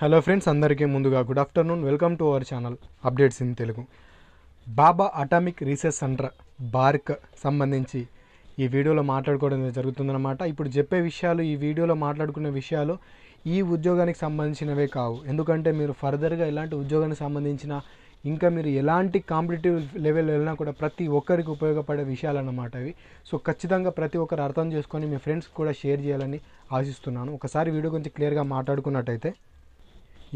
hello friends అందరికీ ముందుగా good afternoon welcome to our channel updates in Telugu Bhabha atomic research centre BARC సంబంధించి ఈ వీడియోలో మాట్లాడుకోవడం జరుగుతుందన్నమాట ఇప్పుడు చెప్పే విషయాలు ఈ వీడియోలో మాట్లాడుకునే విషయాలు ఈ ఉద్యోగానికి సంబంధించినవే కావు ఎందుకంటే మీరు ఫర్దర్గా ఎలాంటి ఉద్యోగానికి సంబంధించిన ఇంకా మీరు ఎలాంటి కాంపిటేటివ్ లెవెల్ వెళ్ళినా కూడా ప్రతి ఒక్కరికి ఉపయోగపడే విషయాలు అన్నమాట అవి సో ఖచ్చితంగా ప్రతి ఒక్కరు అర్థం చేసుకొని మీ ఫ్రెండ్స్ కూడా షేర్ చేయాలని ఆశిస్తున్నాను ఒకసారి వీడియో కొంచెం క్లియర్గా మాట్లాడుకున్నట్టయితే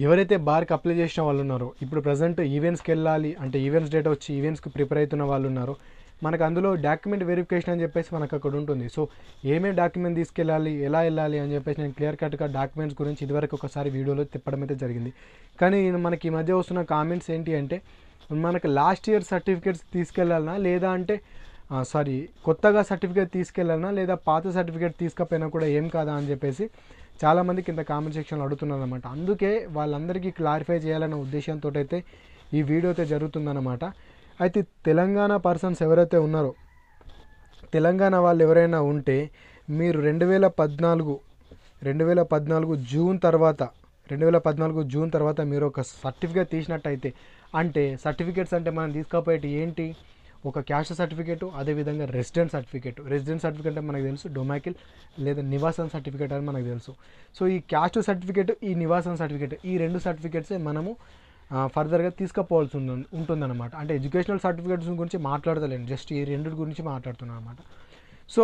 ఎవరైతే బార్కి అప్లై చేసిన వాళ్ళు ఉన్నారో ఇప్పుడు ప్రజెంట్ ఈవెంట్స్కి వెళ్ళాలి అంటే ఈవెంట్స్ డేట్ వచ్చి ఈవెంట్స్కి ప్రిపేర్ అవుతున్న వాళ్ళు ఉన్నారో మనకు అందులో డాక్యుమెంట్ వెరిఫికేషన్ అని చెప్పేసి మనకు అక్కడ ఉంటుంది సో ఏమేమి డాక్యుమెంట్ తీసుకెళ్ళాలి ఎలా వెళ్ళాలి అని చెప్పేసి నేను క్లియర్ కట్గా డాక్యుమెంట్స్ గురించి ఇదివరకు ఒకసారి వీడియోలో తిప్పడం అయితే జరిగింది కానీ మనకి ఈ మధ్య వస్తున్న కామెంట్స్ ఏంటి అంటే మనకు లాస్ట్ ఇయర్ సర్టిఫికేట్స్ తీసుకెళ్ళాలన్నా లేదా అంటే సారీ కొత్తగా సర్టిఫికేట్ తీసుకెళ్ళాలన్నా లేదా పాత సర్టిఫికేట్ తీసుకపోయినా కూడా ఏం కాదా అని చెప్పేసి చాలామంది కింద కామెంట్ సెక్షన్లో అడుగుతున్నారు అనమాట అందుకే వాళ్ళందరికీ క్లారిఫై చేయాలనే ఉద్దేశంతో అయితే ఈ వీడియో అయితే జరుగుతుందన్నమాట అయితే తెలంగాణ పర్సన్స్ ఎవరైతే ఉన్నారో తెలంగాణ వాళ్ళు ఎవరైనా ఉంటే మీరు రెండు వేల పద్నాలుగు రెండు వేల పద్నాలుగు జూన్ తర్వాత రెండు వేల పద్నాలుగు జూన్ తర్వాత మీరు ఒక సర్టిఫికేట్ తీసినట్టయితే అంటే సర్టిఫికేట్స్ అంటే మనం తీసుకోపోయేటి ఏంటి ఒక క్యాస్ట్ సర్టిఫికేటు అదేవిధంగా రెసిడెంట్ సర్టిఫికేట్ రెసిడెంట్ సర్టిఫికేట్ అంటే మనకు తెలుసు డొమాకిల్ లేదా నివాసం సర్టిఫికేట్ అని మనకు తెలుసు సో ఈ క్యాస్ట్ సర్టిఫికేట్ ఈ నివాసం సర్టిఫికేట్ ఈ రెండు సర్టిఫికేట్సే మనము ఫర్దర్గా తీసుకుపోవాల్సి ఉంటుందన్నమాట అంటే ఎడ్యుకేషనల్ సర్టిఫికేట్స్ గురించి మాట్లాడతలేను జస్ట్ ఈ రెండు గురించి మాట్లాడుతున్నాను అనమాట సో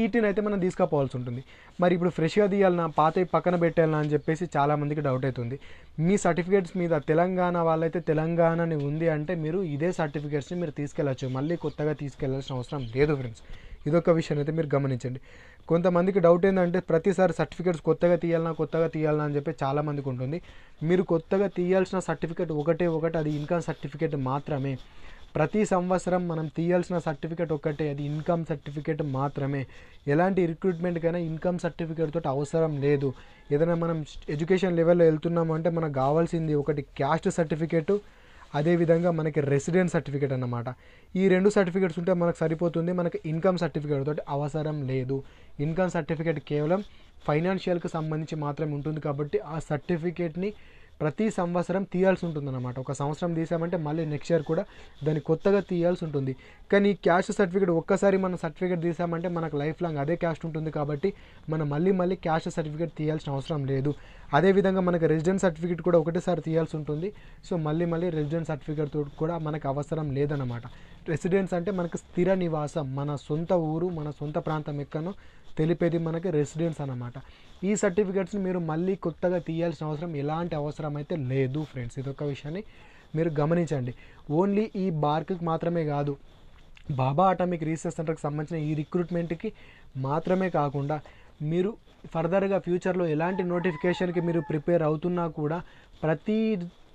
వీటిని అయితే మనం తీసుకుపోవాల్సి ఉంటుంది మరి ఇప్పుడు ఫ్రెష్గా తీయాలన్నా పాత పక్కన పెట్టాలన్నా అని చెప్పేసి చాలామందికి డౌట్ అవుతుంది మీ సర్టిఫికేట్స్ మీద తెలంగాణ వాళ్ళైతే తెలంగాణని ఉంది అంటే మీరు ఇదే సర్టిఫికేట్స్ని మీరు తీసుకెళ్ళచ్చు మళ్ళీ కొత్తగా తీసుకెళ్ళాల్సిన అవసరం లేదు ఫ్రెండ్స్ ఇదొక విషయం అయితే మీరు గమనించండి కొంతమందికి డౌట్ ఏంటంటే ప్రతిసారి సర్టిఫికేట్స్ కొత్తగా తీయాలన్నా కొత్తగా తీయాలన్నా అని చెప్పి చాలామందికి ఉంటుంది మీరు కొత్తగా తీయాల్సిన సర్టిఫికేట్ ఒకటే ఒకటి అది ఇన్కమ్ సర్టిఫికేట్ మాత్రమే ప్రతి సంవత్సరం మనం తీయాల్సిన సర్టిఫికేట్ ఒక్కటే అది ఇన్కమ్ సర్టిఫికేట్ మాత్రమే ఎలాంటి రిక్రూట్మెంట్కైనా ఇన్కమ్ సర్టిఫికేట్ తోటి అవసరం లేదు ఏదైనా మనం ఎడ్యుకేషన్ లెవెల్లో వెళ్తున్నాము అంటే మనకు కావాల్సింది ఒకటి క్యాస్ట్ సర్టిఫికేటు అదేవిధంగా మనకి రెసిడెంట్ సర్టిఫికేట్ అన్నమాట ఈ రెండు సర్టిఫికేట్స్ ఉంటే మనకు సరిపోతుంది మనకి ఇన్కమ్ సర్టిఫికేట్ తోటి అవసరం లేదు ఇన్కమ్ సర్టిఫికేట్ కేవలం ఫైనాన్షియల్కి సంబంధించి మాత్రమే ఉంటుంది కాబట్టి ఆ సర్టిఫికేట్ని ప్రతి సంవత్సరం తీయాల్సి ఉంటుందన్నమాట ఒక సంవత్సరం తీసామంటే మళ్ళీ నెక్స్ట్ ఇయర్ కూడా దాన్ని కొత్తగా తీయాల్సి ఉంటుంది కానీ క్యాష్ సర్టిఫికేట్ ఒక్కసారి మనం సర్టిఫికేట్ తీసామంటే మనకు లైఫ్ లాంగ్ అదే క్యాష్ ఉంటుంది కాబట్టి మనం మళ్ళీ మళ్ళీ క్యాష్ సర్టిఫికేట్ తీయాల్సిన అవసరం లేదు అదేవిధంగా మనకు రెసిడెంట్ సర్టిఫికేట్ కూడా ఒకటేసారి తీయాల్సి ఉంటుంది సో మళ్ళీ మళ్ళీ రెసిడెంట్ సర్టిఫికేట్ కూడా మనకు అవసరం లేదన్నమాట రెసిడెన్స్ అంటే మనకు స్థిర నివాసం మన సొంత ఊరు మన సొంత ప్రాంతం ఎక్కనో తెలిపేది మనకి రెసిడెన్స్ అనమాట ఈ సర్టిఫికేట్స్ని మీరు మళ్ళీ కొత్తగా తీయాల్సిన అవసరం ఎలాంటి అవసరం అయితే లేదు ఫ్రెండ్స్ ఇదొక విషయాన్ని మీరు గమనించండి ఓన్లీ ఈ బార్క్కి మాత్రమే కాదు బాబా అటామిక్ రీసెర్చ్ సెంటర్కి సంబంధించిన ఈ రిక్రూట్మెంట్కి మాత్రమే కాకుండా మీరు ఫర్దర్గా ఫ్యూచర్లో ఎలాంటి నోటిఫికేషన్కి మీరు ప్రిపేర్ అవుతున్నా కూడా ప్రతి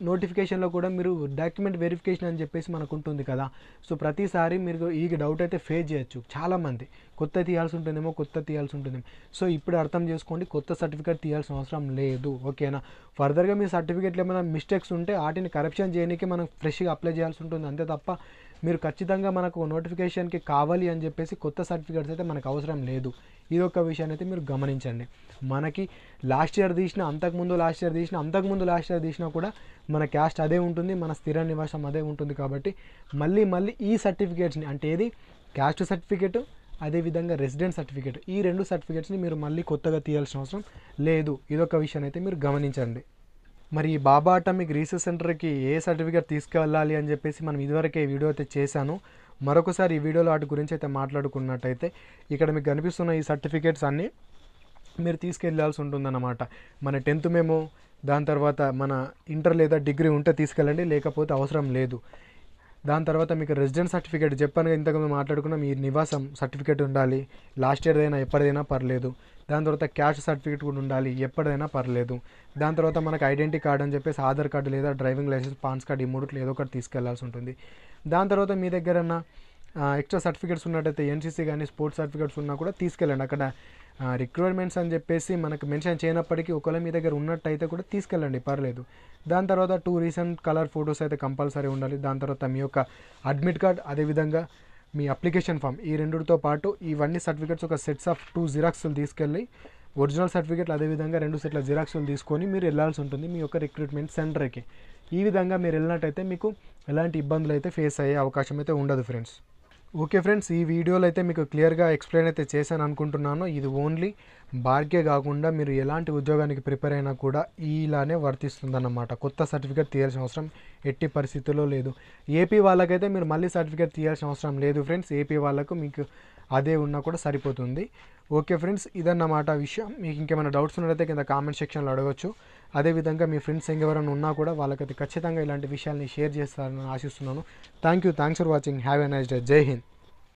నోటిఫికేషన్లో కూడా మీరు డాక్యుమెంట్ వెరిఫికేషన్ అని చెప్పేసి మనకు ఉంటుంది కదా సో ప్రతిసారి మీరు ఈ డౌట్ అయితే ఫేస్ చేయొచ్చు చాలామంది కొత్త తీయాల్సి ఉంటుందేమో కొత్త తీయాల్సి ఉంటుందేమో సో ఇప్పుడు అర్థం చేసుకోండి కొత్త సర్టిఫికేట్ తీయాల్సిన అవసరం లేదు ఓకేనా ఫర్దర్గా మీ సర్టిఫికేట్లో ఏమైనా మిస్టేక్స్ ఉంటే వాటిని కరప్షన్ చేయడానికి మనం ఫ్రెష్గా అప్లై చేయాల్సి ఉంటుంది అంతే తప్ప మీరు ఖచ్చితంగా మనకు నోటిఫికేషన్కి కావాలి అని చెప్పేసి కొత్త సర్టిఫికేట్స్ అయితే మనకు అవసరం లేదు ఇది ఒక విషయాన్ని అయితే మీరు గమనించండి మనకి లాస్ట్ ఇయర్ తీసిన అంతకుముందు లాస్ట్ ఇయర్ తీసిన అంతకుముందు లాస్ట్ ఇయర్ తీసినా కూడా మన క్యాస్ట్ అదే ఉంటుంది మన స్థిర నివాసం అదే ఉంటుంది కాబట్టి మళ్ళీ మళ్ళీ ఈ సర్టిఫికేట్స్ని అంటే ఏది క్యాస్ట్ సర్టిఫికేట్ అదేవిధంగా రెసిడెంట్ సర్టిఫికేట్ ఈ రెండు సర్టిఫికేట్స్ని మీరు మళ్ళీ కొత్తగా తీయాల్సిన అవసరం లేదు ఇదొక విషయాన్ని అయితే మీరు గమనించండి మరి ఈ బాబా అటామిక్ రీసెర్చ్ సెంటర్కి ఏ సర్టిఫికేట్ తీసుకువెళ్ళాలి అని చెప్పేసి మనం ఇదివరకే వీడియో అయితే చేశాను మరొకసారి ఈ వీడియోలో వాటి గురించి అయితే మాట్లాడుకున్నట్టయితే ఇక్కడ మీకు కనిపిస్తున్న ఈ సర్టిఫికేట్స్ అన్నీ మీరు తీసుకెళ్ళాల్సి ఉంటుందన్నమాట మన టెన్త్ మేము దాని తర్వాత మన ఇంటర్ లేదా డిగ్రీ ఉంటే తీసుకెళ్ళండి లేకపోతే అవసరం లేదు దాని తర్వాత మీకు రెసిడెంట్ సర్టిఫికేట్ చెప్పాను ఇంతకు మేము మాట్లాడుకున్న మీ నివాసం సర్టిఫికేట్ ఉండాలి లాస్ట్ ఇయర్దైనా ఎప్పటిదైనా పర్లేదు దాని తర్వాత క్యాష్ సర్టిఫికేట్ కూడా ఉండాలి ఎప్పటిదైనా పర్లేదు దాని తర్వాత మనకు ఐడెంటిటీ కార్డ్ అని చెప్పేసి ఆధార్ కార్డు లేదా డ్రైవింగ్ లైసెన్స్ పాన్స్ కార్డ్ ఈ మూడు ఏదో ఒకటి తీసుకెళ్లాల్సి ఉంటుంది దాని తర్వాత మీ దగ్గరన్నా ఎక్స్ట్రా సర్టిఫికేట్స్ ఉన్నట్టయితే ఎన్సీసీ కానీ స్పోర్ట్స్ సర్టిఫికేట్స్ ఉన్నా కూడా తీసుకెళ్ళండి అక్కడ రిక్రూట్మెంట్స్ అని చెప్పేసి మనకు మెన్షన్ చేయనప్పటికీ ఒకవేళ మీ దగ్గర ఉన్నట్టయితే కూడా తీసుకెళ్ళండి పర్లేదు దాని తర్వాత టూ రీసెంట్ కలర్ ఫొటోస్ అయితే కంపల్సరీ ఉండాలి దాని తర్వాత మీ యొక్క అడ్మిట్ కార్డ్ అదేవిధంగా మీ అప్లికేషన్ ఫామ్ ఈ రెండుతో పాటు ఇవన్నీ సర్టిఫికెట్స్ ఒక సెట్స్ ఆఫ్ టూ జిరాక్స్లు తీసుకెళ్ళి ఒరిజినల్ సర్టిఫికేట్లు అదేవిధంగా రెండు సెట్ల జిరాక్స్లు తీసుకొని మీరు వెళ్ళాల్సి ఉంటుంది మీ యొక్క రిక్రూట్మెంట్ సెంటర్కి ఈ విధంగా మీరు వెళ్ళినట్టయితే మీకు ఎలాంటి ఇబ్బందులు అయితే ఫేస్ అయ్యే అవకాశం అయితే ఉండదు ఫ్రెండ్స్ ఓకే ఫ్రెండ్స్ ఈ వీడియోలో అయితే మీకు క్లియర్గా ఎక్స్ప్లెయిన్ అయితే చేశాను అనుకుంటున్నాను ఇది ఓన్లీ బార్కే కాకుండా మీరు ఎలాంటి ఉద్యోగానికి ప్రిపేర్ అయినా కూడా ఇలానే వర్తిస్తుందన్నమాట కొత్త సర్టిఫికేట్ తీయాల్సిన అవసరం ఎట్టి పరిస్థితుల్లో లేదు ఏపీ వాళ్ళకైతే మీరు మళ్ళీ సర్టిఫికేట్ తీయాల్సిన అవసరం లేదు ఫ్రెండ్స్ ఏపీ వాళ్ళకు మీకు అదే ఉన్నా కూడా సరిపోతుంది ఓకే ఫ్రెండ్స్ ఇదన్నమాట విషయం మీకు ఇంకేమైనా డౌట్స్ ఉన్నట్లయితే కింద కామెంట్ సెక్షన్లో అడగవచ్చు అదేవిధంగా మీ ఫ్రెండ్స్ ఎంగెవరైనా ఉన్నా కూడా వాళ్ళకైతే ఖచ్చితంగా ఇలాంటి విషయాల్ని షేర్ చేస్తారని ఆశిస్తున్నాను thank you thanks for watching have a nice day జై హింద్